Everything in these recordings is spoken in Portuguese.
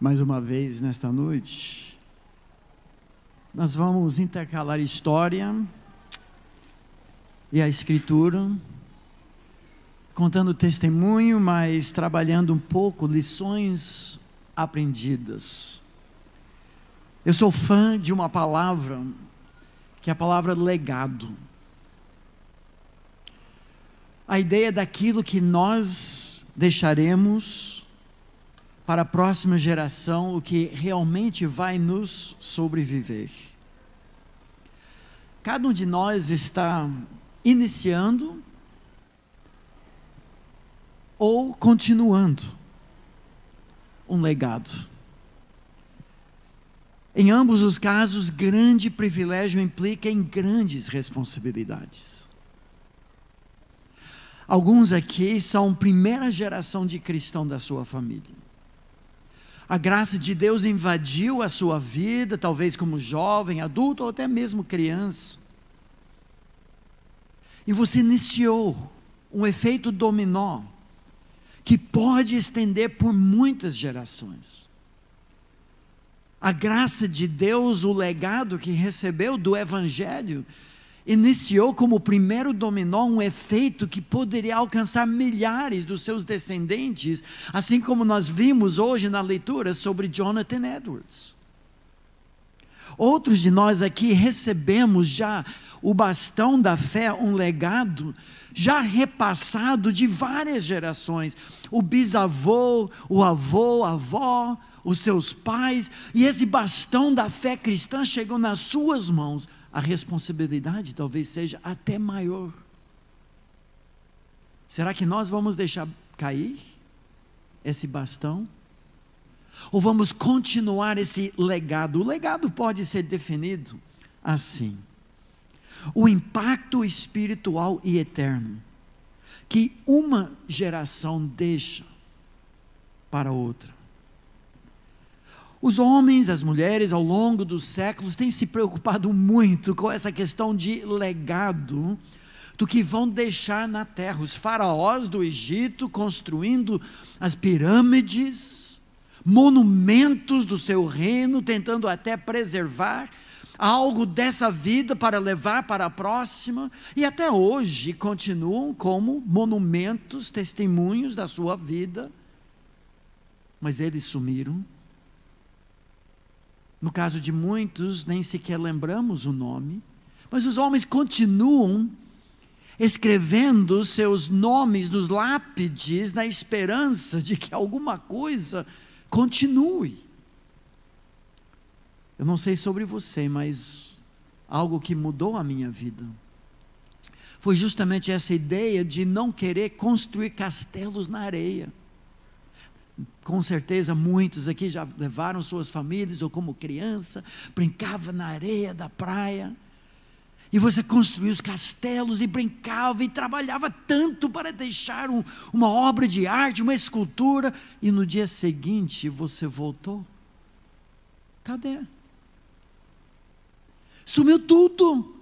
mais uma vez nesta noite. Nós vamos intercalar a história e a escritura, contando testemunho, mas trabalhando um pouco lições aprendidas. Eu sou fã de uma palavra que é a palavra legado. A ideia daquilo que nós deixaremos para a próxima geração o que realmente vai nos sobreviver. Cada um de nós está iniciando ou continuando um legado. Em ambos os casos, grande privilégio implica em grandes responsabilidades. Alguns aqui são primeira geração de cristão da sua família a graça de Deus invadiu a sua vida, talvez como jovem, adulto ou até mesmo criança. E você iniciou um efeito dominó que pode estender por muitas gerações. A graça de Deus, o legado que recebeu do Evangelho, iniciou como o primeiro dominó um efeito que poderia alcançar milhares dos seus descendentes, assim como nós vimos hoje na leitura sobre Jonathan Edwards. Outros de nós aqui recebemos já o bastão da fé, um legado já repassado de várias gerações. O bisavô, o avô, a avó, os seus pais, e esse bastão da fé cristã chegou nas suas mãos a responsabilidade talvez seja até maior. Será que nós vamos deixar cair esse bastão? Ou vamos continuar esse legado? O legado pode ser definido assim: o impacto espiritual e eterno que uma geração deixa para outra. Os homens, as mulheres, ao longo dos séculos, têm se preocupado muito com essa questão de legado do que vão deixar na terra. Os faraós do Egito construindo as pirâmides, monumentos do seu reino, tentando até preservar algo dessa vida para levar para a próxima, e até hoje continuam como monumentos, testemunhos da sua vida. Mas eles sumiram no caso de muitos, nem sequer lembramos o nome, mas os homens continuam escrevendo seus nomes nos lápides na esperança de que alguma coisa continue. Eu não sei sobre você, mas algo que mudou a minha vida foi justamente essa ideia de não querer construir castelos na areia com certeza muitos aqui já levaram suas famílias ou como criança, brincava na areia da praia. E você construía os castelos e brincava e trabalhava tanto para deixar um, uma obra de arte, uma escultura, e no dia seguinte você voltou. Cadê? Sumiu tudo.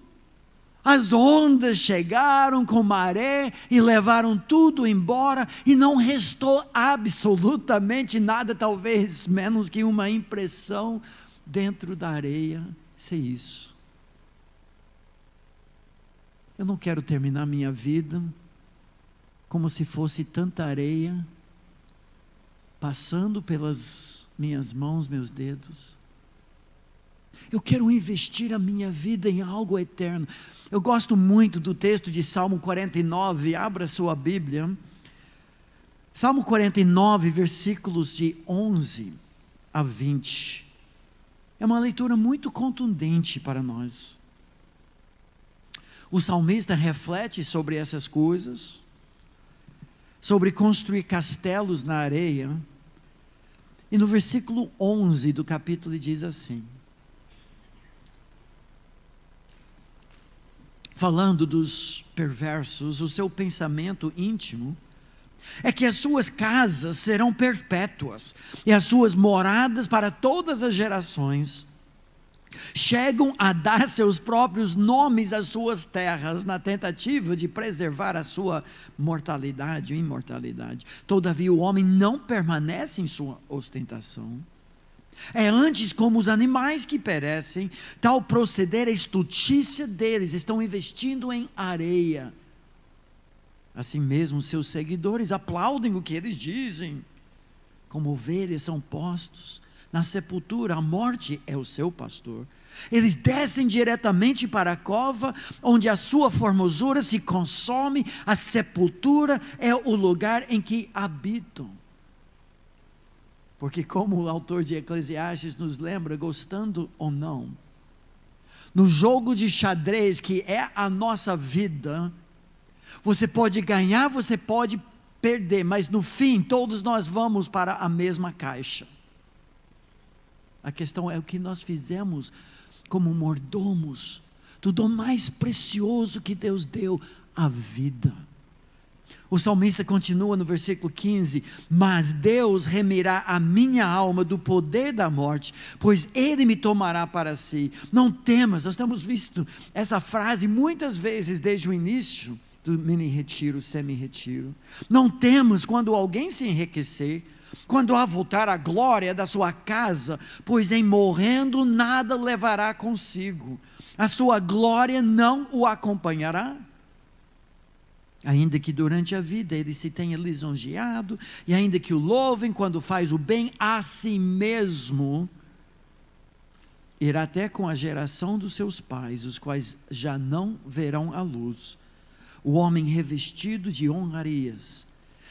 As ondas chegaram com maré e levaram tudo embora, e não restou absolutamente nada, talvez menos que uma impressão dentro da areia. Se isso. Eu não quero terminar minha vida como se fosse tanta areia passando pelas minhas mãos, meus dedos eu quero investir a minha vida em algo eterno. Eu gosto muito do texto de Salmo 49, abra sua Bíblia. Salmo 49, versículos de 11 a 20. É uma leitura muito contundente para nós. O salmista reflete sobre essas coisas, sobre construir castelos na areia. E no versículo 11 do capítulo diz assim: falando dos perversos, o seu pensamento íntimo é que as suas casas serão perpétuas e as suas moradas para todas as gerações. Chegam a dar seus próprios nomes às suas terras, na tentativa de preservar a sua mortalidade ou imortalidade. Todavia, o homem não permanece em sua ostentação é antes como os animais que perecem, tal proceder é estultícia deles, estão investindo em areia. Assim mesmo, seus seguidores aplaudem o que eles dizem. Como ovelhas são postos na sepultura, a morte é o seu pastor. Eles descem diretamente para a cova, onde a sua formosura se consome, a sepultura é o lugar em que habitam. Porque, como o autor de Eclesiastes nos lembra, gostando ou não, no jogo de xadrez que é a nossa vida, você pode ganhar, você pode perder, mas no fim todos nós vamos para a mesma caixa. A questão é o que nós fizemos como mordomos tudo o mais precioso que Deus deu, a vida. O salmista continua no versículo 15: Mas Deus remirá a minha alma do poder da morte, pois Ele me tomará para si. Não temas, nós temos visto essa frase muitas vezes desde o início do mini-retiro, semi-retiro. Não temas quando alguém se enriquecer, quando a voltar a glória da sua casa, pois em morrendo nada levará consigo, a sua glória não o acompanhará. Ainda que durante a vida ele se tenha lisonjeado, e ainda que o louvem quando faz o bem a si mesmo, irá até com a geração dos seus pais, os quais já não verão a luz. O homem revestido de honrarias,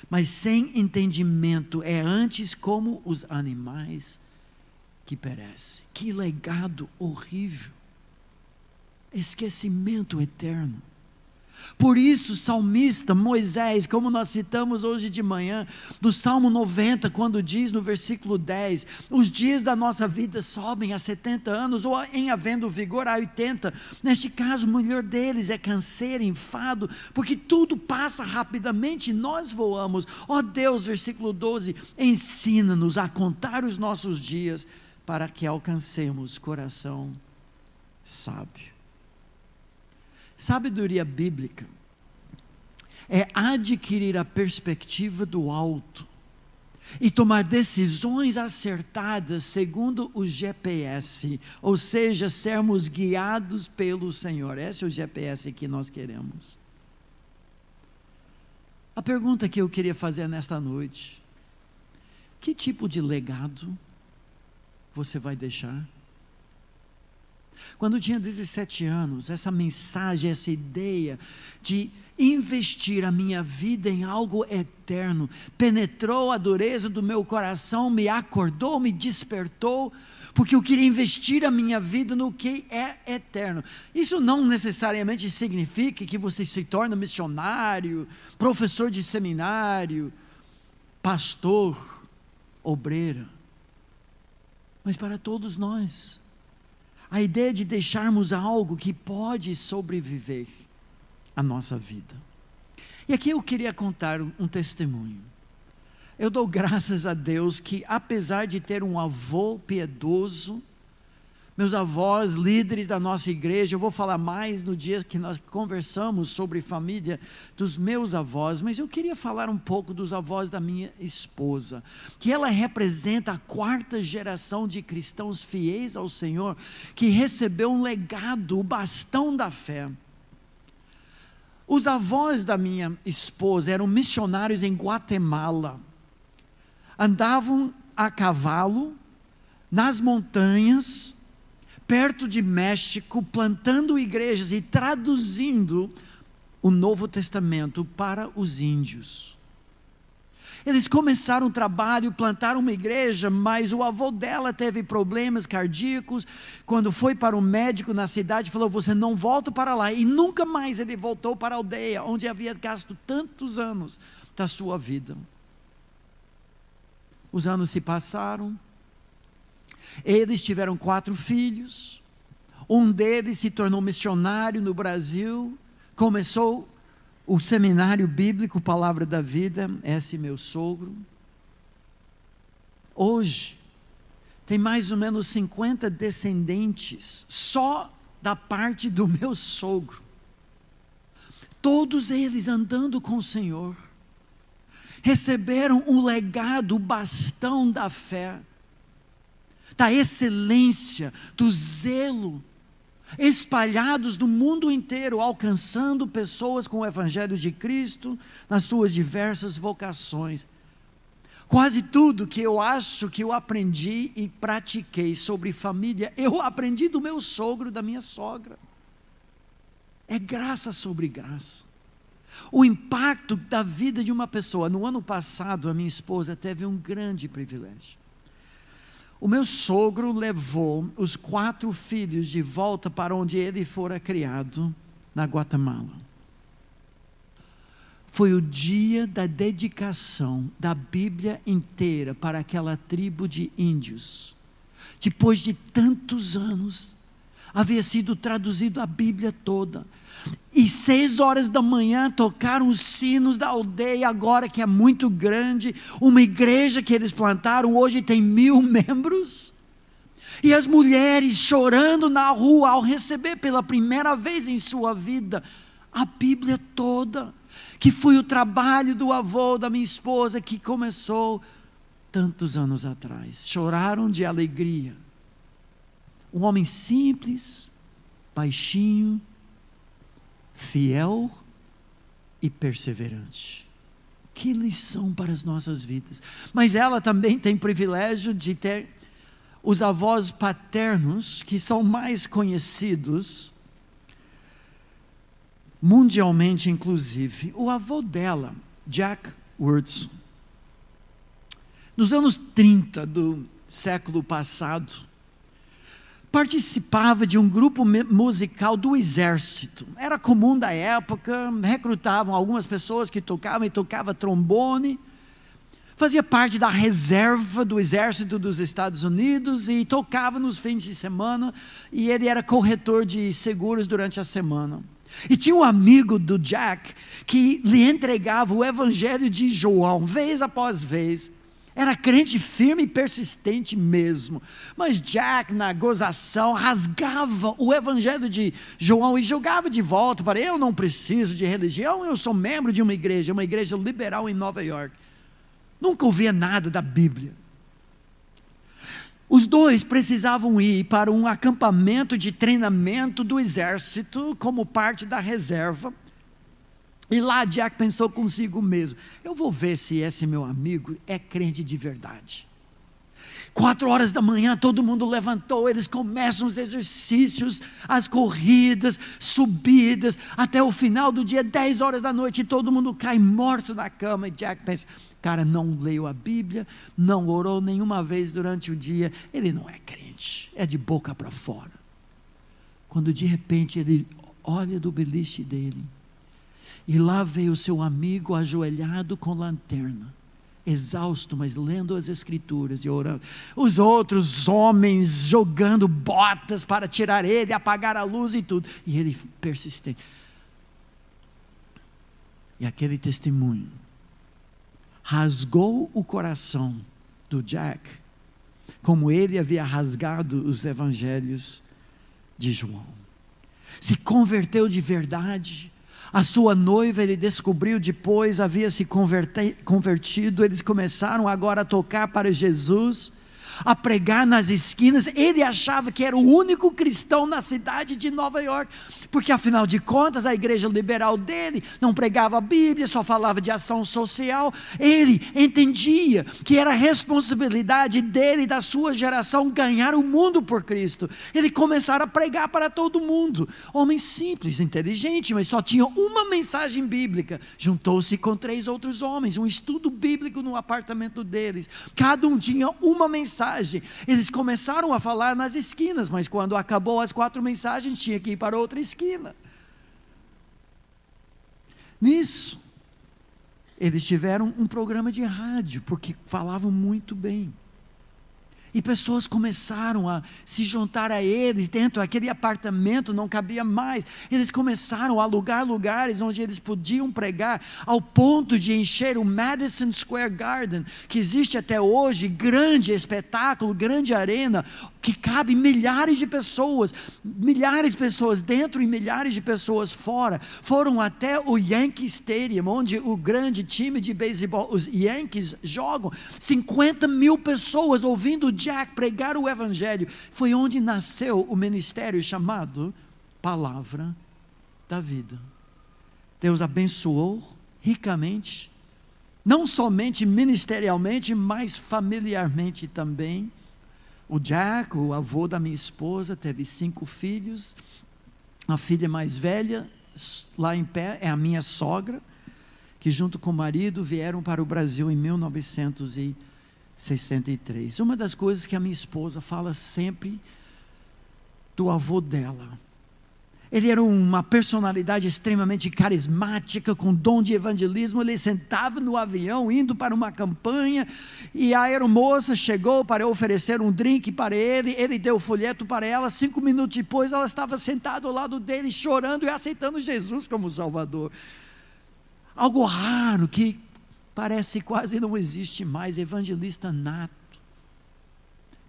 mas sem entendimento, é antes como os animais que perecem. Que legado horrível! Esquecimento eterno. Por isso, salmista Moisés, como nós citamos hoje de manhã, do Salmo 90, quando diz no versículo 10: Os dias da nossa vida sobem a 70 anos, ou em havendo vigor a 80. Neste caso, o melhor deles é canseiro, enfado, porque tudo passa rapidamente e nós voamos. Ó oh Deus, versículo 12: Ensina-nos a contar os nossos dias para que alcancemos coração sábio. Sabedoria bíblica é adquirir a perspectiva do alto e tomar decisões acertadas segundo o GPS, ou seja, sermos guiados pelo Senhor. Esse é o GPS que nós queremos. A pergunta que eu queria fazer nesta noite: que tipo de legado você vai deixar? Quando tinha 17 anos, essa mensagem, essa ideia de investir a minha vida em algo eterno penetrou a dureza do meu coração, me acordou, me despertou, porque eu queria investir a minha vida no que é eterno. Isso não necessariamente significa que você se torna missionário, professor de seminário, pastor, obreira. Mas para todos nós, a ideia de deixarmos algo que pode sobreviver à nossa vida. E aqui eu queria contar um testemunho. Eu dou graças a Deus que, apesar de ter um avô piedoso, meus avós, líderes da nossa igreja. Eu vou falar mais no dia que nós conversamos sobre família dos meus avós, mas eu queria falar um pouco dos avós da minha esposa, que ela representa a quarta geração de cristãos fiéis ao Senhor, que recebeu um legado, o bastão da fé. Os avós da minha esposa eram missionários em Guatemala. Andavam a cavalo nas montanhas perto de México, plantando igrejas e traduzindo o Novo Testamento para os índios. Eles começaram o trabalho, plantaram uma igreja, mas o avô dela teve problemas cardíacos. Quando foi para o um médico na cidade, falou: Você não volta para lá. E nunca mais ele voltou para a aldeia, onde havia gasto tantos anos da sua vida. Os anos se passaram, eles tiveram quatro filhos. Um deles se tornou missionário no Brasil, começou o seminário bíblico Palavra da Vida, é esse meu sogro. Hoje, tem mais ou menos 50 descendentes só da parte do meu sogro. Todos eles andando com o Senhor, receberam o legado, o bastão da fé da excelência, do zelo, espalhados do mundo inteiro, alcançando pessoas com o Evangelho de Cristo nas suas diversas vocações. Quase tudo que eu acho que eu aprendi e pratiquei sobre família, eu aprendi do meu sogro, da minha sogra. É graça sobre graça. O impacto da vida de uma pessoa. No ano passado, a minha esposa teve um grande privilégio. O meu sogro levou os quatro filhos de volta para onde ele fora criado, na Guatemala. Foi o dia da dedicação da Bíblia inteira para aquela tribo de índios. Depois de tantos anos, havia sido traduzido a Bíblia toda. E seis horas da manhã tocaram os sinos da aldeia, agora que é muito grande, uma igreja que eles plantaram, hoje tem mil membros. E as mulheres chorando na rua ao receber pela primeira vez em sua vida a Bíblia toda, que foi o trabalho do avô da minha esposa que começou tantos anos atrás. Choraram de alegria um homem simples, baixinho, fiel e perseverante. Que lição para as nossas vidas. Mas ela também tem privilégio de ter os avós paternos, que são mais conhecidos, mundialmente inclusive. O avô dela, Jack Wordson, nos anos 30 do século passado, participava de um grupo musical do exército. Era comum da época, recrutavam algumas pessoas que tocavam e tocava trombone. Fazia parte da reserva do exército dos Estados Unidos e tocava nos fins de semana, e ele era corretor de seguros durante a semana. E tinha um amigo do Jack que lhe entregava o evangelho de João, vez após vez. Era crente firme e persistente mesmo. Mas Jack, na gozação, rasgava o evangelho de João e jogava de volta para eu não preciso de religião, eu sou membro de uma igreja, uma igreja liberal em Nova York. Nunca ouvia nada da Bíblia. Os dois precisavam ir para um acampamento de treinamento do exército como parte da reserva. E lá Jack pensou consigo mesmo: eu vou ver se esse meu amigo é crente de verdade. Quatro horas da manhã, todo mundo levantou, eles começam os exercícios, as corridas, subidas, até o final do dia, dez horas da noite, e todo mundo cai morto na cama. E Jack pensa: cara, não leu a Bíblia, não orou nenhuma vez durante o dia, ele não é crente, é de boca para fora. Quando de repente ele olha do beliche dele, e lá veio o seu amigo ajoelhado com lanterna, exausto, mas lendo as Escrituras e orando. Os outros homens jogando botas para tirar ele, apagar a luz e tudo. E ele persistente. E aquele testemunho rasgou o coração do Jack, como ele havia rasgado os evangelhos de João. Se converteu de verdade a sua noiva, ele descobriu depois, havia se convertido, eles começaram agora a tocar para Jesus a pregar nas esquinas. Ele achava que era o único cristão na cidade de Nova York, porque afinal de contas a igreja liberal dele não pregava a Bíblia, só falava de ação social. Ele entendia que era responsabilidade dele e da sua geração ganhar o mundo por Cristo. Ele começara a pregar para todo mundo. Homem simples, inteligente, mas só tinha uma mensagem bíblica. Juntou-se com três outros homens, um estudo bíblico no apartamento deles. Cada um tinha uma mensagem mensagem. Eles começaram a falar nas esquinas, mas quando acabou as quatro mensagens, tinha que ir para outra esquina. Nisso, eles tiveram um programa de rádio, porque falavam muito bem. E pessoas começaram a se juntar a eles dentro daquele apartamento, não cabia mais. Eles começaram a alugar lugares onde eles podiam pregar, ao ponto de encher o Madison Square Garden, que existe até hoje, grande espetáculo, grande arena, que cabe milhares de pessoas, milhares de pessoas dentro e milhares de pessoas fora. Foram até o Yankee Stadium, onde o grande time de beisebol, os Yankees, jogam. 50 mil pessoas ouvindo Jack pregar o Evangelho. Foi onde nasceu o ministério chamado Palavra da Vida. Deus abençoou ricamente, não somente ministerialmente, mas familiarmente também. O Jack, o avô da minha esposa, teve cinco filhos. A filha mais velha, lá em pé, é a minha sogra, que junto com o marido vieram para o Brasil em 1963. Uma das coisas que a minha esposa fala sempre do avô dela ele era uma personalidade extremamente carismática, com dom de evangelismo. Ele sentava no avião indo para uma campanha e a aeromoça chegou para oferecer um drink para ele. Ele deu o folheto para ela. Cinco minutos depois, ela estava sentada ao lado dele, chorando e aceitando Jesus como Salvador. Algo raro que parece quase não existe mais. Evangelista nato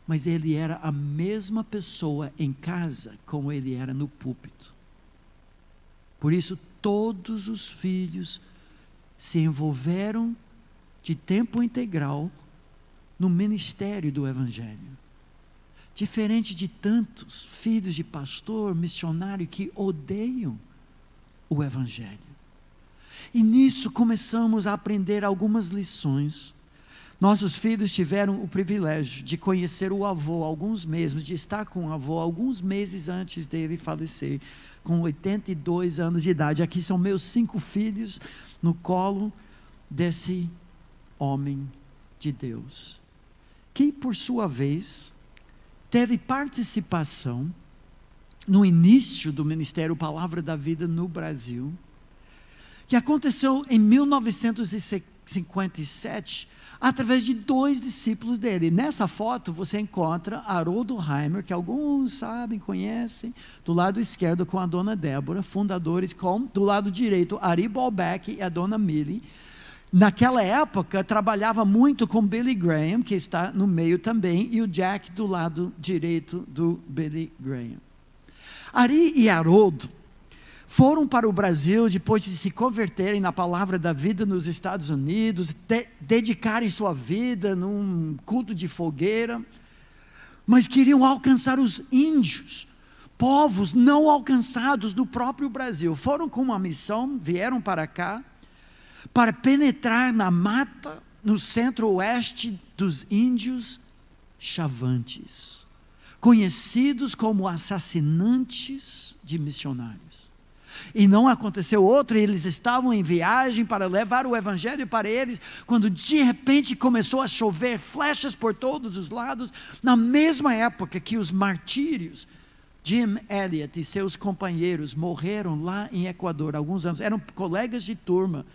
mas ele era a mesma pessoa em casa como ele era no púlpito. Por isso, todos os filhos se envolveram de tempo integral no ministério do Evangelho. Diferente de tantos filhos de pastor, missionário que odeiam o Evangelho. E nisso começamos a aprender algumas lições nossos filhos tiveram o privilégio de conhecer o avô alguns meses, de estar com o avô alguns meses antes dele falecer, com 82 anos de idade. Aqui são meus cinco filhos no colo desse homem de Deus, que por sua vez teve participação no início do ministério Palavra da Vida no Brasil, que aconteceu em 1957 através de dois discípulos dele. Nessa foto você encontra Haroldo Heimer, que alguns sabem, conhecem, do lado esquerdo com a dona Débora, fundadores com, do lado direito, Ari Balbeck e a dona Millie. Naquela época, trabalhava muito com Billy Graham, que está no meio também, e o Jack do lado direito do Billy Graham. Ari e Haroldo foram para o Brasil depois de se converterem na palavra da vida nos Estados Unidos, de, dedicarem sua vida num culto de fogueira, mas queriam alcançar os índios, povos não alcançados do próprio Brasil. Foram com uma missão, vieram para cá, para penetrar na mata, no centro-oeste dos índios, chavantes, conhecidos como assassinantes de missionários e não aconteceu outro, e eles estavam em viagem para levar o evangelho para eles, quando de repente começou a chover flechas por todos os lados, na mesma época que os martírios Jim Elliot e seus companheiros morreram lá em Equador alguns anos, eram colegas de turma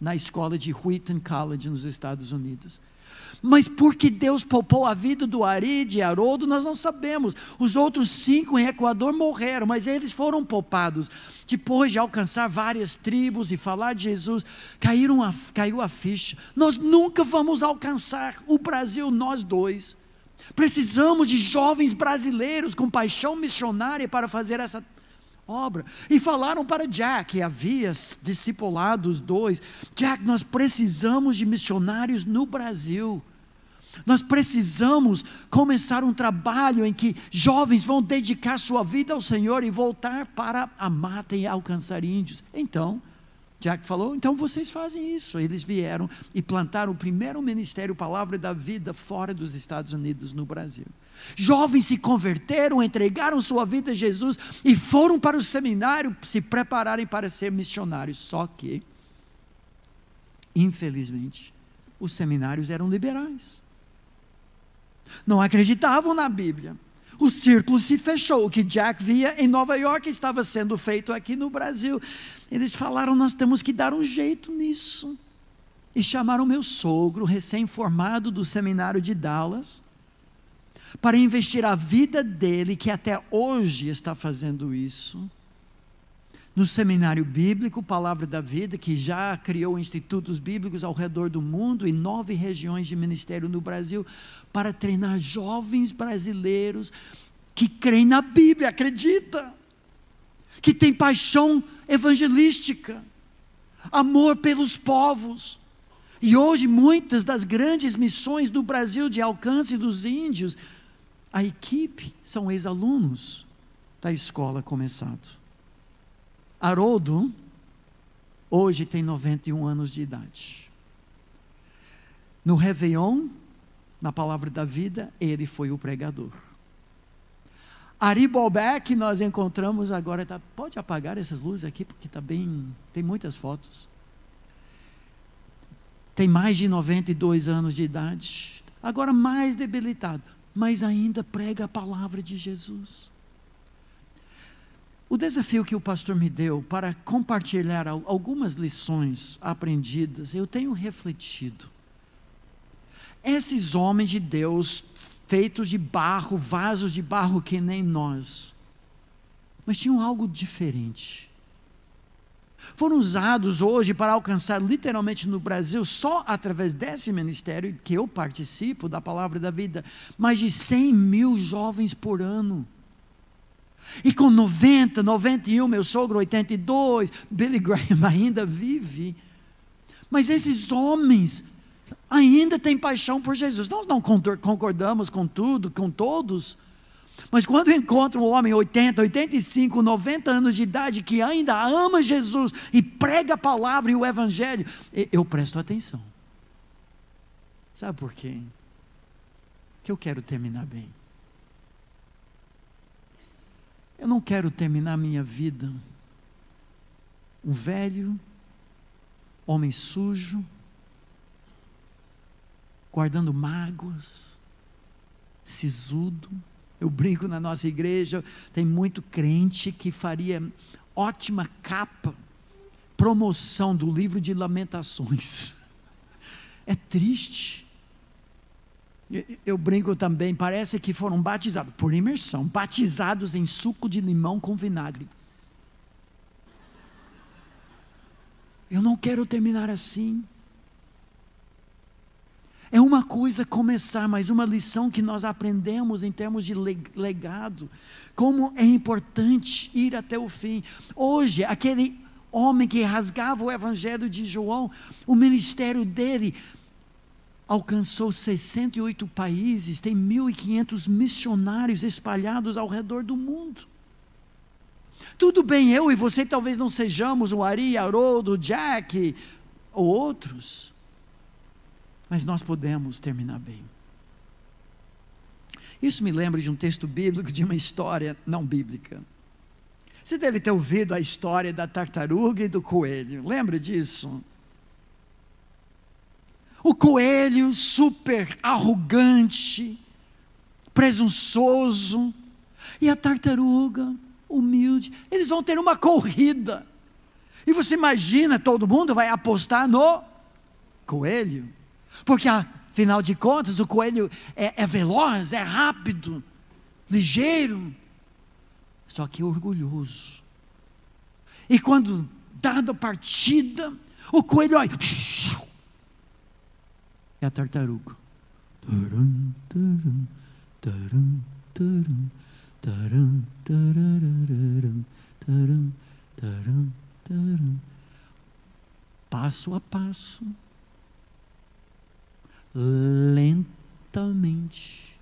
na escola de Wheaton College nos Estados Unidos. Mas porque Deus poupou a vida do Ari e de Haroldo, nós não sabemos. Os outros cinco em Equador morreram, mas eles foram poupados. Depois de alcançar várias tribos e falar de Jesus, caíram a, caiu a ficha. Nós nunca vamos alcançar o Brasil, nós dois. Precisamos de jovens brasileiros com paixão missionária para fazer essa obra. E falaram para Jack, que havia discipulado os dois: Jack, nós precisamos de missionários no Brasil. Nós precisamos começar um trabalho em que jovens vão dedicar sua vida ao Senhor e voltar para amar e alcançar índios. Então, Jack falou: então vocês fazem isso. Eles vieram e plantaram o primeiro ministério Palavra da Vida fora dos Estados Unidos, no Brasil. Jovens se converteram, entregaram sua vida a Jesus e foram para o seminário se prepararem para ser missionários. Só que, infelizmente, os seminários eram liberais. Não acreditavam na Bíblia. O círculo se fechou. O que Jack via em Nova York estava sendo feito aqui no Brasil. Eles falaram: nós temos que dar um jeito nisso. E chamaram meu sogro, recém-formado do seminário de Dallas, para investir a vida dele, que até hoje está fazendo isso, no Seminário Bíblico Palavra da Vida, que já criou institutos bíblicos ao redor do mundo, e nove regiões de ministério no Brasil, para treinar jovens brasileiros que creem na Bíblia, acredita, que tem paixão evangelística, amor pelos povos. E hoje, muitas das grandes missões do Brasil de alcance dos índios, a equipe são ex-alunos da escola começado. Haroldo hoje tem 91 anos de idade. No Réveillon, na Palavra da Vida, ele foi o pregador. Ari Bobé, que nós encontramos agora, tá, pode apagar essas luzes aqui, porque tá bem, tem muitas fotos. Tem mais de 92 anos de idade, agora mais debilitado, mas ainda prega a palavra de Jesus. O desafio que o pastor me deu para compartilhar algumas lições aprendidas, eu tenho refletido. Esses homens de Deus, feitos de barro, vasos de barro que nem nós, mas tinham algo diferente. Foram usados hoje para alcançar, literalmente no Brasil, só através desse ministério que eu participo, da Palavra da Vida, mais de 100 mil jovens por ano. E com 90, 91, meu sogro 82, Billy Graham ainda vive. Mas esses homens ainda têm paixão por Jesus. Nós não concordamos com tudo, com todos. Mas quando encontro um homem 80, 85, 90 anos de idade que ainda ama Jesus e prega a palavra e o evangelho, eu presto atenção. Sabe por quê? Que eu quero terminar bem. Eu não quero terminar minha vida um velho, homem sujo, guardando mágoas, sisudo. Eu brinco na nossa igreja, tem muito crente que faria ótima capa, promoção do livro de Lamentações. É triste eu brinco também, parece que foram batizados, por imersão, batizados em suco de limão com vinagre. Eu não quero terminar assim. É uma coisa começar, mas uma lição que nós aprendemos em termos de legado, como é importante ir até o fim. Hoje, aquele homem que rasgava o evangelho de João, o ministério dele alcançou 68 países, tem 1.500 missionários espalhados ao redor do mundo. Tudo bem, eu e você talvez não sejamos o Ari, Haroldo, Jack ou outros, mas nós podemos terminar bem. Isso me lembra de um texto bíblico, de uma história não bíblica. Você deve ter ouvido a história da tartaruga e do coelho, lembra disso? O coelho super arrogante, presunçoso, e a tartaruga humilde. Eles vão ter uma corrida. E você imagina, todo mundo vai apostar no coelho. Porque, afinal de contas, o coelho é, é veloz, é rápido, ligeiro, só que orgulhoso. E quando dada a partida, o coelho olha é a tartaruga. Taran, taran, taran, taran, taran, taran, taran, taran, taran. Passo a passo, lentamente,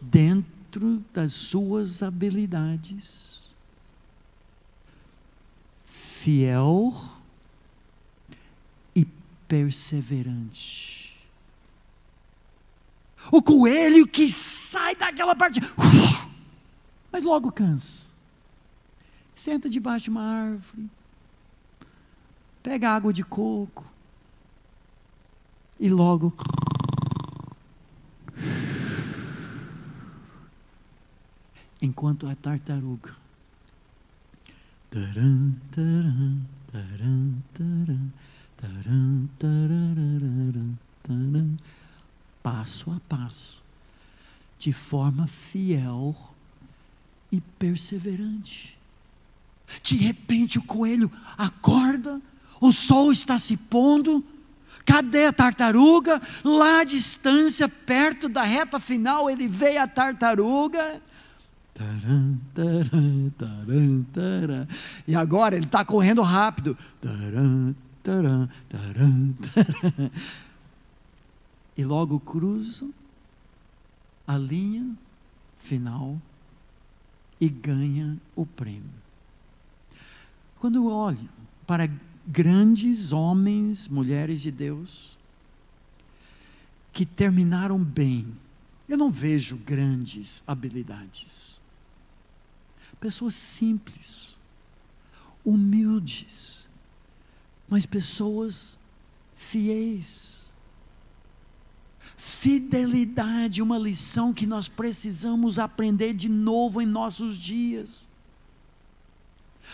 dentro das suas habilidades, fiel perseverante. O coelho que sai daquela parte, mas logo cansa. Senta debaixo de uma árvore, pega água de coco e logo enquanto a é tartaruga. Taran, taran, taran, taran. Taran, taran, taran, passo a passo, de forma fiel e perseverante. De repente o coelho acorda, o sol está se pondo, cadê a tartaruga? Lá à distância, perto da reta final, ele vê a tartaruga. Taran, taran, taran, e agora ele está correndo rápido. Taran, taran, taran, taran. E logo cruzo a linha final e ganha o prêmio. Quando eu olho para grandes homens, mulheres de Deus, que terminaram bem, eu não vejo grandes habilidades. Pessoas simples, humildes, mas pessoas fiéis. Fidelidade, uma lição que nós precisamos aprender de novo em nossos dias.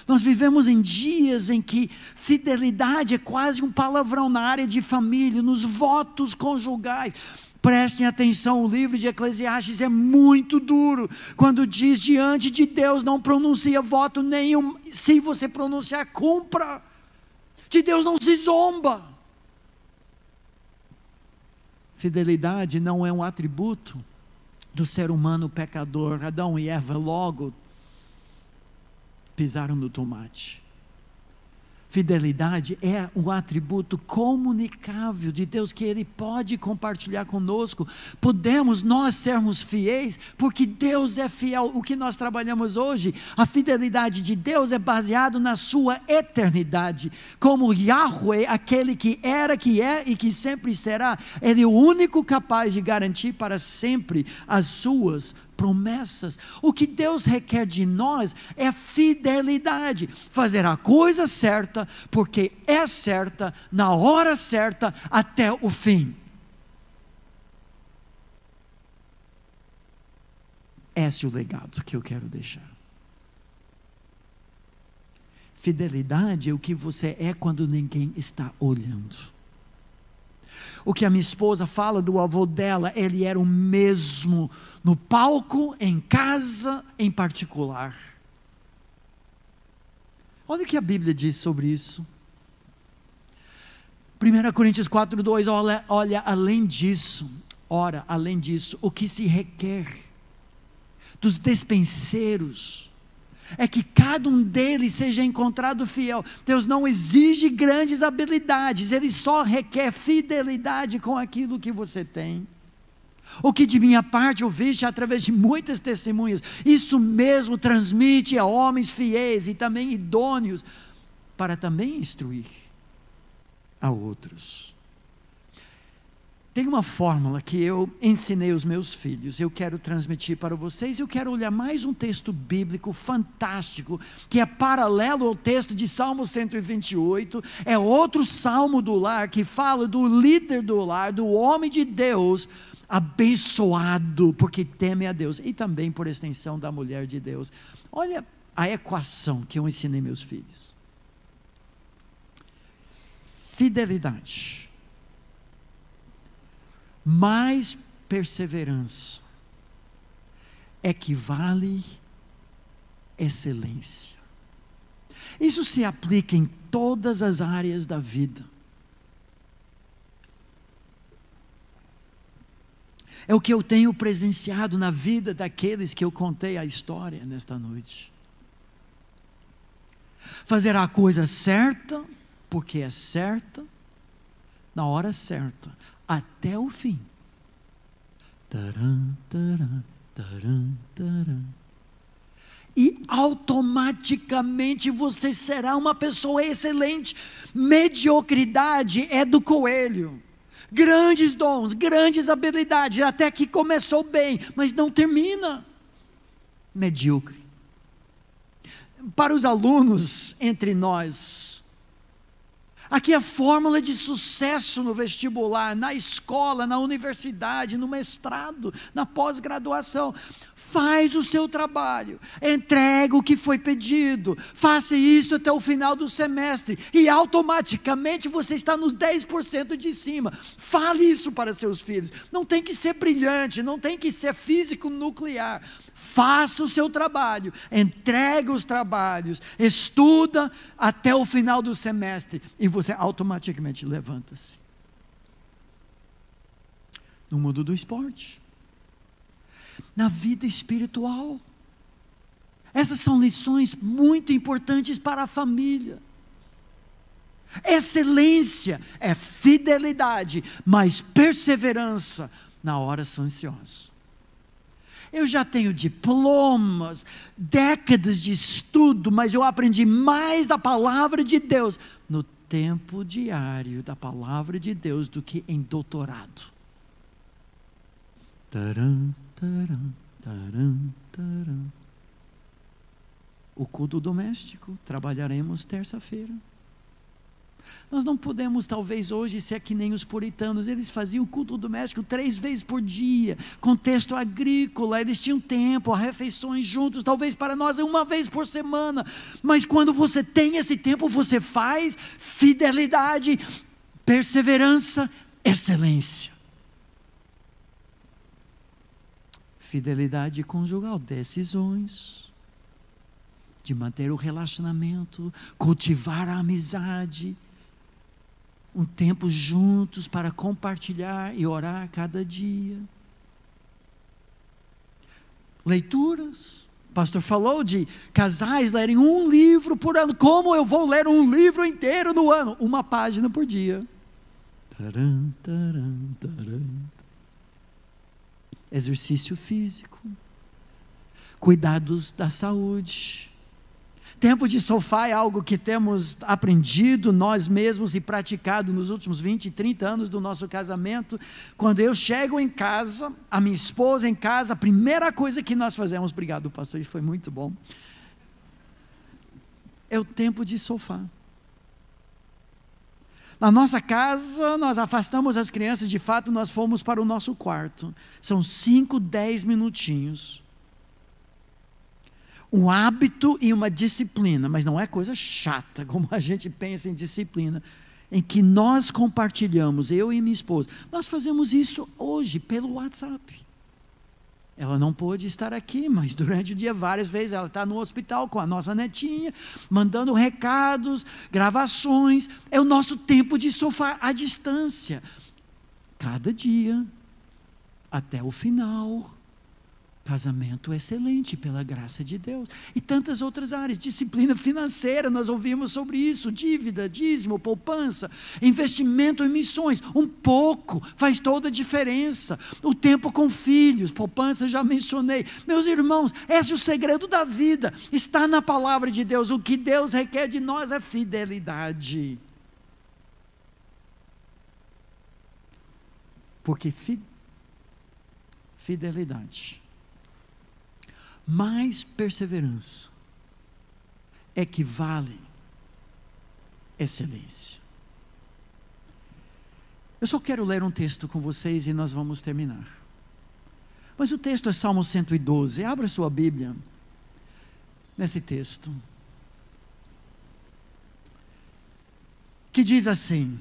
Nós vivemos em dias em que fidelidade é quase um palavrão na área de família, nos votos conjugais. Prestem atenção, o livro de Eclesiastes é muito duro quando diz diante de Deus não pronuncia voto nenhum, se você pronunciar, cumpra. De Deus não se zomba. Fidelidade não é um atributo do ser humano pecador. Adão e Eva logo pisaram no tomate. Fidelidade é o atributo comunicável de Deus que Ele pode compartilhar conosco. Podemos nós sermos fiéis porque Deus é fiel. O que nós trabalhamos hoje, a fidelidade de Deus é baseado na sua eternidade. Como Yahweh, aquele que era, que é e que sempre será, Ele é o único capaz de garantir para sempre as suas promessas. O que Deus requer de nós é fidelidade, fazer a coisa certa, porque é certa, na hora certa, até o fim. Esse é o legado que eu quero deixar. Fidelidade é o que você é quando ninguém está olhando o que a minha esposa fala do avô dela, ele era o mesmo no palco, em casa, em particular. Olha o que a Bíblia diz sobre isso. 1 Coríntios 4, 2, olha, olha, além disso, ora, além disso, o que se requer dos despenseiros, é que cada um deles seja encontrado fiel. Deus não exige grandes habilidades, Ele só requer fidelidade com aquilo que você tem. O que de minha parte ouviste é através de muitas testemunhas, isso mesmo transmite a homens fiéis e também idôneos para também instruir a outros. Tem uma fórmula que eu ensinei os meus filhos, eu quero transmitir para vocês. Eu quero olhar mais um texto bíblico fantástico, que é paralelo ao texto de Salmo 128. É outro salmo do lar que fala do líder do lar, do homem de Deus, abençoado porque teme a Deus e também por extensão da mulher de Deus. Olha a equação que eu ensinei meus filhos. Fidelidade mais perseverança equivale é excelência. Isso se aplica em todas as áreas da vida. É o que eu tenho presenciado na vida daqueles que eu contei a história nesta noite. Fazer a coisa certa, porque é certa, na hora certa, até o fim. Taran, taran, taran, taran. E automaticamente você será uma pessoa excelente. Mediocridade é do coelho. Grandes dons, grandes habilidades, até que começou bem, mas não termina. Medíocre. Para os alunos entre nós, Aqui é a fórmula de sucesso no vestibular, na escola, na universidade, no mestrado, na pós-graduação. Faz o seu trabalho, entrega o que foi pedido, faça isso até o final do semestre e automaticamente você está nos 10% de cima. Fale isso para seus filhos. Não tem que ser brilhante, não tem que ser físico nuclear faça o seu trabalho, entrega os trabalhos, estuda até o final do semestre e você automaticamente levanta-se. No mundo do esporte, na vida espiritual. Essas são lições muito importantes para a família. Excelência é fidelidade, mas perseverança na hora ansiosa. Eu já tenho diplomas, décadas de estudo, mas eu aprendi mais da palavra de Deus no tempo diário da palavra de Deus do que em doutorado. Taran, taran, taran, taran. O culto doméstico, trabalharemos terça-feira. Nós não podemos, talvez, hoje ser que nem os puritanos. Eles faziam o culto doméstico três vezes por dia, contexto agrícola, eles tinham tempo, refeições juntos, talvez para nós é uma vez por semana. Mas quando você tem esse tempo, você faz fidelidade, perseverança, excelência. Fidelidade conjugal, decisões de manter o relacionamento, cultivar a amizade, um tempo juntos para compartilhar e orar cada dia. Leituras. O pastor falou de casais lerem um livro por ano. Como eu vou ler um livro inteiro no ano? Uma página por dia. Taran, taran, taran. Exercício físico. Cuidados da saúde. Tempo de sofá é algo que temos aprendido nós mesmos e praticado nos últimos 20, 30 anos do nosso casamento. Quando eu chego em casa, a minha esposa em casa, a primeira coisa que nós fazemos, obrigado pastor, isso foi muito bom, é o tempo de sofá. Na nossa casa, nós afastamos as crianças, de fato, nós fomos para o nosso quarto. São 5, 10 minutinhos um hábito e uma disciplina, mas não é coisa chata como a gente pensa em disciplina, em que nós compartilhamos, eu e minha esposa. Nós fazemos isso hoje pelo WhatsApp. Ela não pôde estar aqui, mas durante o dia, várias vezes, ela está no hospital com a nossa netinha, mandando recados, gravações. É o nosso tempo de sofá à distância. Cada dia, até o final casamento excelente pela graça de Deus e tantas outras áreas, disciplina financeira, nós ouvimos sobre isso, dívida, dízimo, poupança, investimento em missões, um pouco faz toda a diferença. O tempo com filhos, poupança já mencionei. Meus irmãos, esse é o segredo da vida, está na palavra de Deus. O que Deus requer de nós é fidelidade. Porque fidelidade mais perseverança equivale é excelência. Eu só quero ler um texto com vocês e nós vamos terminar. Mas o texto é Salmo 112. Abra sua Bíblia nesse texto. Que diz assim: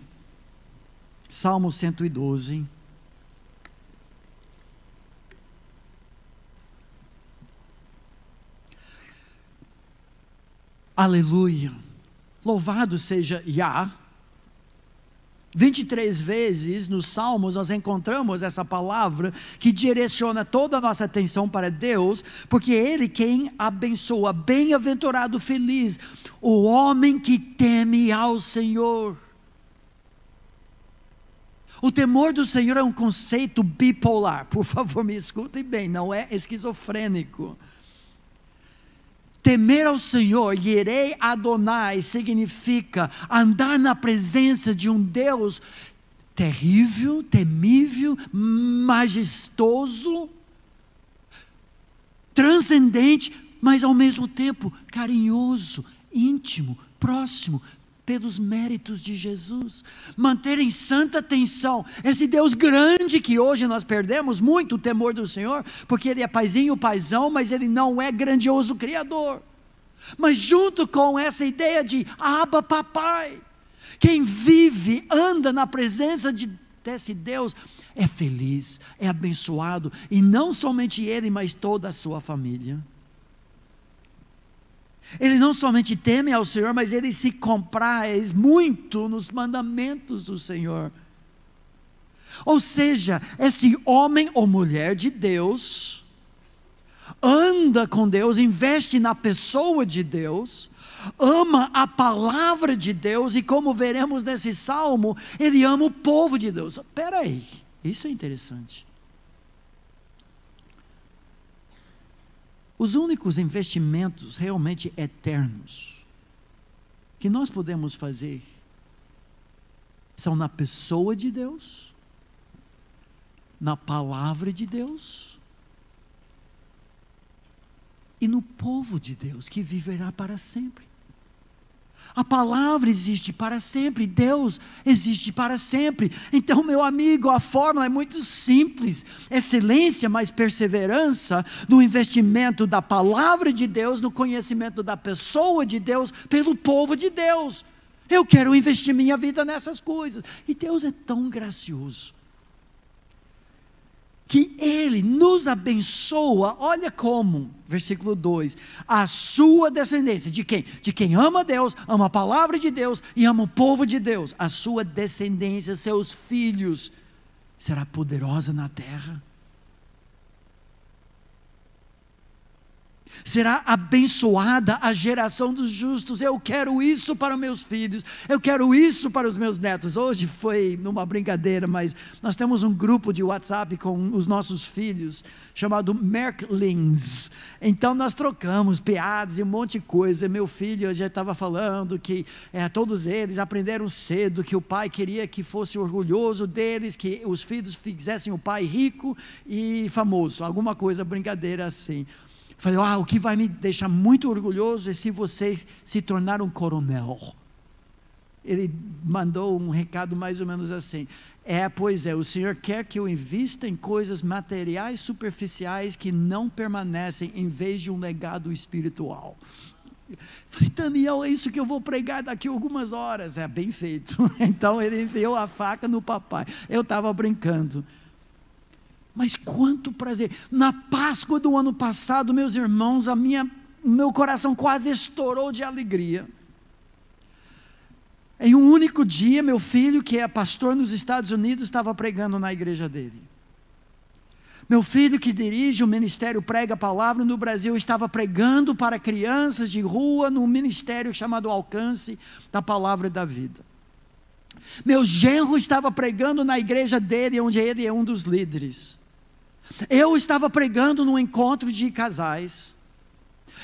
Salmo 112 Aleluia. Louvado seja Yah. 23 vezes nos Salmos nós encontramos essa palavra que direciona toda a nossa atenção para Deus, porque é Ele quem abençoa, bem-aventurado, feliz, o homem que teme ao Senhor. O temor do Senhor é um conceito bipolar, por favor, me escutem bem, não é esquizofrênico. Temer ao Senhor, Yerei Adonai, significa andar na presença de um Deus terrível, temível, majestoso, transcendente, mas ao mesmo tempo carinhoso, íntimo, próximo, pelos méritos de Jesus, manter em santa atenção esse Deus grande que hoje nós perdemos muito o temor do Senhor, porque Ele é paizinho, paizão, mas Ele não é grandioso Criador. Mas junto com essa ideia de aba papai, quem vive, anda na presença de, desse Deus, é feliz, é abençoado, e não somente ele, mas toda a sua família. Ele não somente teme ao Senhor, mas ele se compraz muito nos mandamentos do Senhor. Ou seja, esse homem ou mulher de Deus anda com Deus, investe na pessoa de Deus, ama a palavra de Deus e como veremos nesse salmo, ele ama o povo de Deus. Espera aí, isso é interessante. Os únicos investimentos realmente eternos que nós podemos fazer são na pessoa de Deus, na palavra de Deus e no povo de Deus que viverá para sempre. A palavra existe para sempre, Deus existe para sempre. Então, meu amigo, a fórmula é muito simples: excelência mais perseverança no investimento da palavra de Deus, no conhecimento da pessoa de Deus, pelo povo de Deus. Eu quero investir minha vida nessas coisas. E Deus é tão gracioso que Ele nos abençoa, olha como, versículo 2: a sua descendência, de quem? De quem ama Deus, ama a palavra de Deus e ama o povo de Deus, a sua descendência, seus filhos, será poderosa na terra. será abençoada a geração dos justos. Eu quero isso para meus filhos, eu quero isso para os meus netos. Hoje foi numa brincadeira, mas nós temos um grupo de WhatsApp com os nossos filhos, chamado Merklings. Então nós trocamos piadas e um monte de coisa. Meu filho já estava falando que é, todos eles aprenderam cedo que o pai queria que fosse orgulhoso deles, que os filhos fizessem o pai rico e famoso, alguma coisa, brincadeira assim. Falei, ah, o que vai me deixar muito orgulhoso é se vocês se tornar um coronel. Ele mandou um recado mais ou menos assim: É, pois é, o Senhor quer que eu invista em coisas materiais superficiais que não permanecem, em vez de um legado espiritual. Falei, Daniel, é isso que eu vou pregar daqui a algumas horas. É bem feito. Então ele enviou a faca no papai. Eu estava brincando. Mas quanto prazer! Na Páscoa do ano passado, meus irmãos, a minha, meu coração quase estourou de alegria. Em um único dia, meu filho, que é pastor nos Estados Unidos, estava pregando na igreja dele. Meu filho, que dirige o ministério Prega a Palavra no Brasil, estava pregando para crianças de rua num ministério chamado Alcance da Palavra da Vida. Meu genro estava pregando na igreja dele, onde ele é um dos líderes. Eu estava pregando num encontro de casais.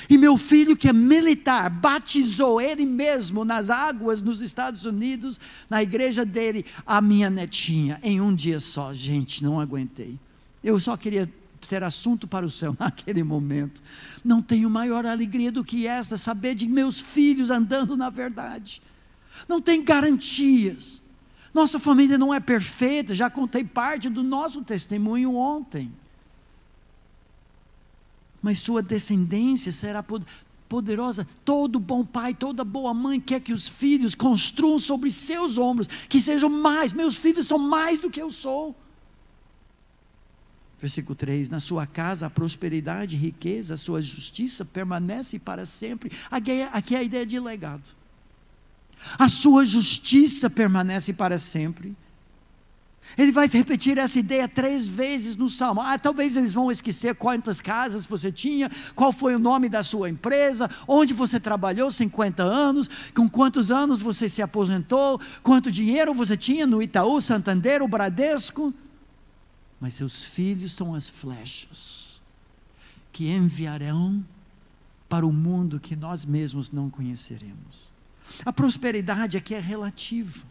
E meu filho, que é militar, batizou ele mesmo nas águas nos Estados Unidos, na igreja dele, a minha netinha, em um dia só. Gente, não aguentei. Eu só queria ser assunto para o céu naquele momento. Não tenho maior alegria do que esta, saber de meus filhos andando na verdade. Não tem garantias. Nossa família não é perfeita, já contei parte do nosso testemunho ontem. Mas sua descendência será poderosa. Todo bom pai, toda boa mãe quer que os filhos construam sobre seus ombros, que sejam mais. Meus filhos são mais do que eu sou. Versículo 3: Na sua casa a prosperidade, riqueza, a sua justiça permanece para sempre. Aqui é, é a ideia de legado a sua justiça permanece para sempre. Ele vai repetir essa ideia três vezes no salmo. Ah, talvez eles vão esquecer quantas casas você tinha, qual foi o nome da sua empresa, onde você trabalhou 50 anos, com quantos anos você se aposentou, quanto dinheiro você tinha no Itaú, Santander, o Bradesco. Mas seus filhos são as flechas que enviarão para o mundo que nós mesmos não conheceremos. A prosperidade aqui é relativa.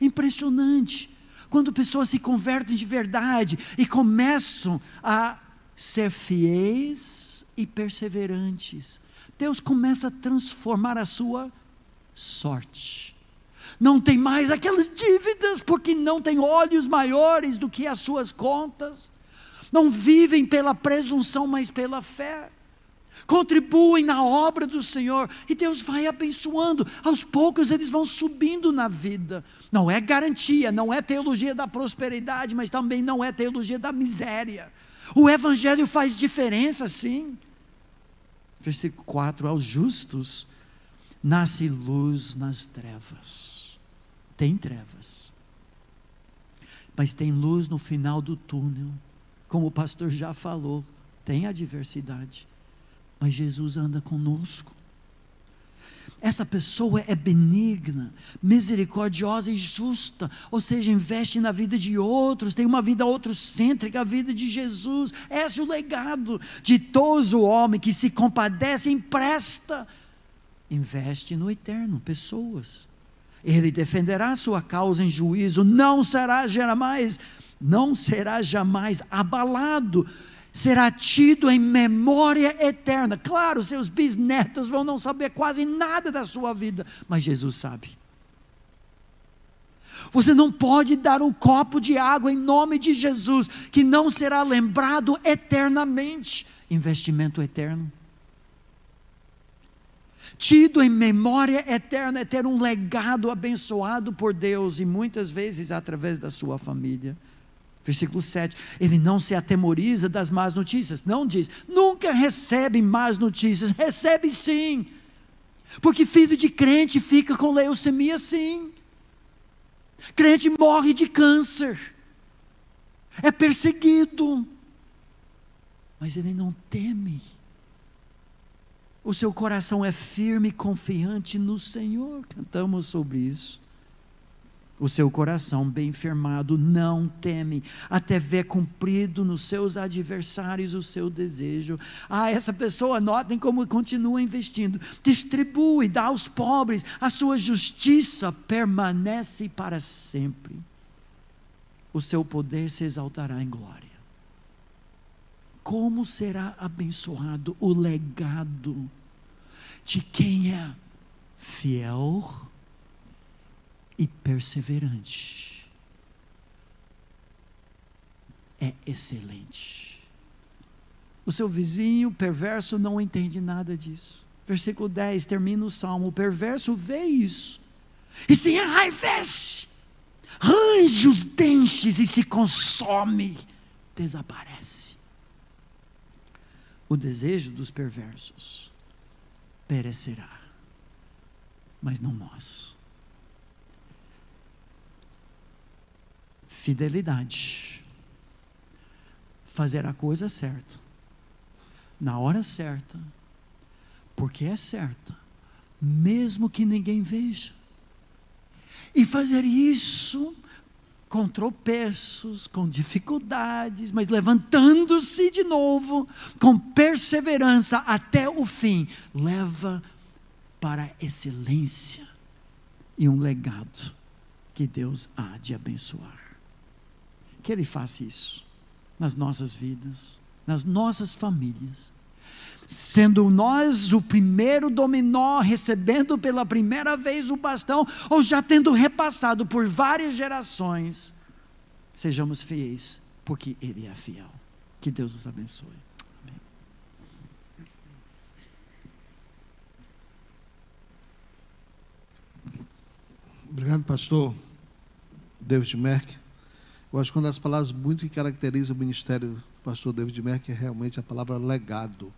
Impressionante. Quando pessoas se convertem de verdade e começam a ser fiéis e perseverantes, Deus começa a transformar a sua sorte. Não tem mais aquelas dívidas, porque não tem olhos maiores do que as suas contas. Não vivem pela presunção, mas pela fé contribuem na obra do Senhor, e Deus vai abençoando, aos poucos eles vão subindo na vida. Não é garantia, não é teologia da prosperidade, mas também não é teologia da miséria. O Evangelho faz diferença, sim. Versículo 4: Aos justos nasce luz nas trevas. Tem trevas, mas tem luz no final do túnel, como o pastor já falou, tem adversidade mas Jesus anda conosco. Essa pessoa é benigna, misericordiosa e justa, ou seja, investe na vida de outros, tem uma vida outrocêntrica, a vida de Jesus. Esse é o legado. Ditoso homem que se compadece, empresta, investe no eterno, pessoas. Ele defenderá sua causa em juízo, não será jamais, não será jamais abalado será tido em memória eterna. Claro, seus bisnetos vão não saber quase nada da sua vida, mas Jesus sabe. Você não pode dar um copo de água em nome de Jesus, que não será lembrado eternamente. Investimento eterno. Tido em memória eterna é ter um legado abençoado por Deus e muitas vezes através da sua família. Versículo 7. Ele não se atemoriza das más notícias. Não diz, nunca recebe más notícias. Recebe sim. Porque filho de crente fica com leucemia sim. Crente morre de câncer. É perseguido. Mas ele não teme. O seu coração é firme e confiante no Senhor. Cantamos sobre isso. O seu coração bem firmado não teme, até ver cumprido nos seus adversários o seu desejo. Ah, essa pessoa, notem como continua investindo. Distribui, dá aos pobres, a sua justiça permanece para sempre. O seu poder se exaltará em glória. Como será abençoado o legado de quem é fiel e perseverante. É excelente. O seu vizinho perverso não entende nada disso. Versículo 10 termina o salmo: o perverso vê isso e se enraivece, range os dentes e se consome, desaparece. O desejo dos perversos perecerá, mas não nós. Fidelidade. Fazer a coisa certa, na hora certa, porque é certa, mesmo que ninguém veja. E fazer isso com tropeços, com dificuldades, mas levantando-se de novo, com perseverança até o fim, leva para a excelência e um legado que Deus há de abençoar que Ele faça isso nas nossas vidas, nas nossas famílias. Sendo nós o primeiro dominó, recebendo pela primeira vez o bastão, ou já tendo repassado por várias gerações, sejamos fiéis, porque Ele é fiel. Que Deus nos abençoe. Obrigado, pastor David Merck. Eu acho que uma das palavras muito que caracteriza o ministério do pastor David Merck é realmente a palavra legado.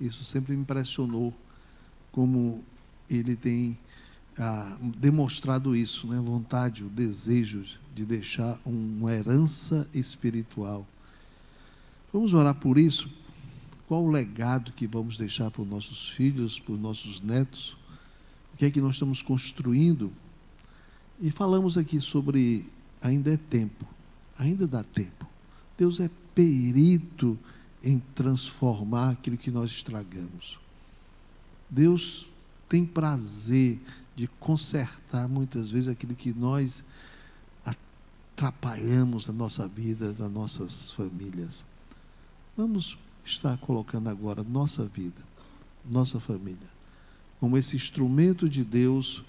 Isso sempre me impressionou, como ele tem ah, demonstrado isso, né? a vontade, o desejo de deixar uma herança espiritual. Vamos orar por isso? Qual o legado que vamos deixar para os nossos filhos, para os nossos netos? O que é que nós estamos construindo? E falamos aqui sobre ainda é tempo Ainda dá tempo. Deus é perito em transformar aquilo que nós estragamos. Deus tem prazer de consertar muitas vezes aquilo que nós atrapalhamos na nossa vida, nas nossas famílias. Vamos estar colocando agora nossa vida, nossa família, como esse instrumento de Deus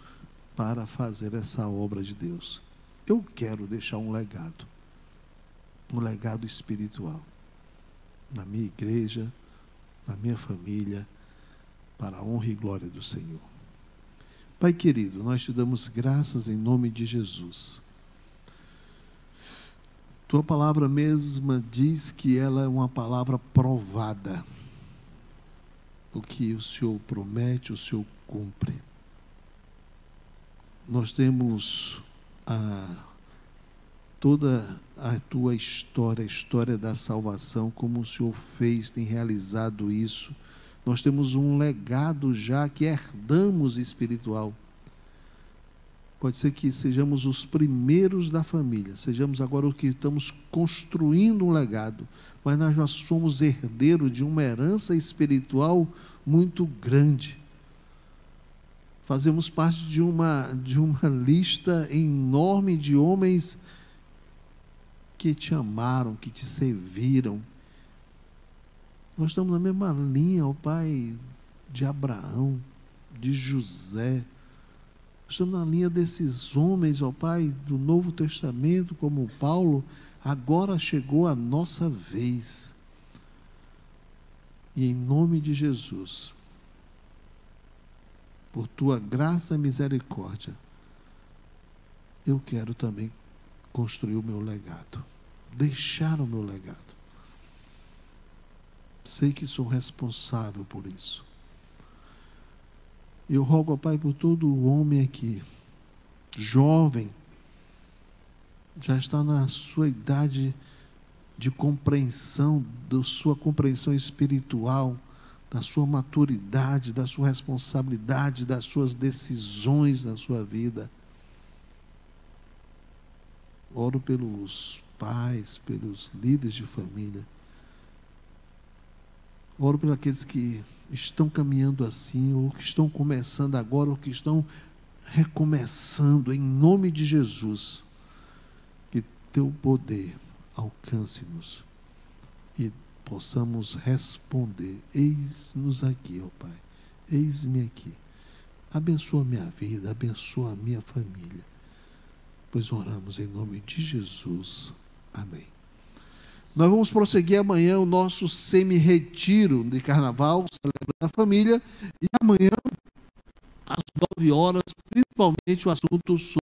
para fazer essa obra de Deus. Eu quero deixar um legado um legado espiritual, na minha igreja, na minha família, para a honra e glória do Senhor. Pai querido, nós te damos graças em nome de Jesus. Tua palavra mesma diz que ela é uma palavra provada. O que o Senhor promete, o Senhor cumpre. Nós temos a toda a tua história, a história da salvação, como o Senhor fez, tem realizado isso. Nós temos um legado já que herdamos espiritual. Pode ser que sejamos os primeiros da família, sejamos agora os que estamos construindo um legado, mas nós já somos herdeiros de uma herança espiritual muito grande. Fazemos parte de uma, de uma lista enorme de homens que te amaram, que te serviram. Nós estamos na mesma linha, ó Pai, de Abraão, de José. Nós estamos na linha desses homens, ó Pai, do Novo Testamento, como Paulo. Agora chegou a nossa vez. E em nome de Jesus, por tua graça e misericórdia, eu quero também construir o meu legado, deixar o meu legado. Sei que sou responsável por isso. Eu rogo, Pai, por todo homem aqui, jovem, já está na sua idade de compreensão, da sua compreensão espiritual, da sua maturidade, da sua responsabilidade, das suas decisões na sua vida oro pelos pais, pelos líderes de família. Oro por aqueles que estão caminhando assim, ou que estão começando agora, ou que estão recomeçando, em nome de Jesus. Que teu poder alcance-nos e possamos responder: Eis-nos aqui, ó Pai, eis-me aqui. Abençoa minha vida, abençoa a minha família pois oramos em nome de Jesus. Amém. Nós vamos prosseguir amanhã o nosso semi-retiro de carnaval, celebrando a família, e amanhã, às nove horas, principalmente o assunto sobre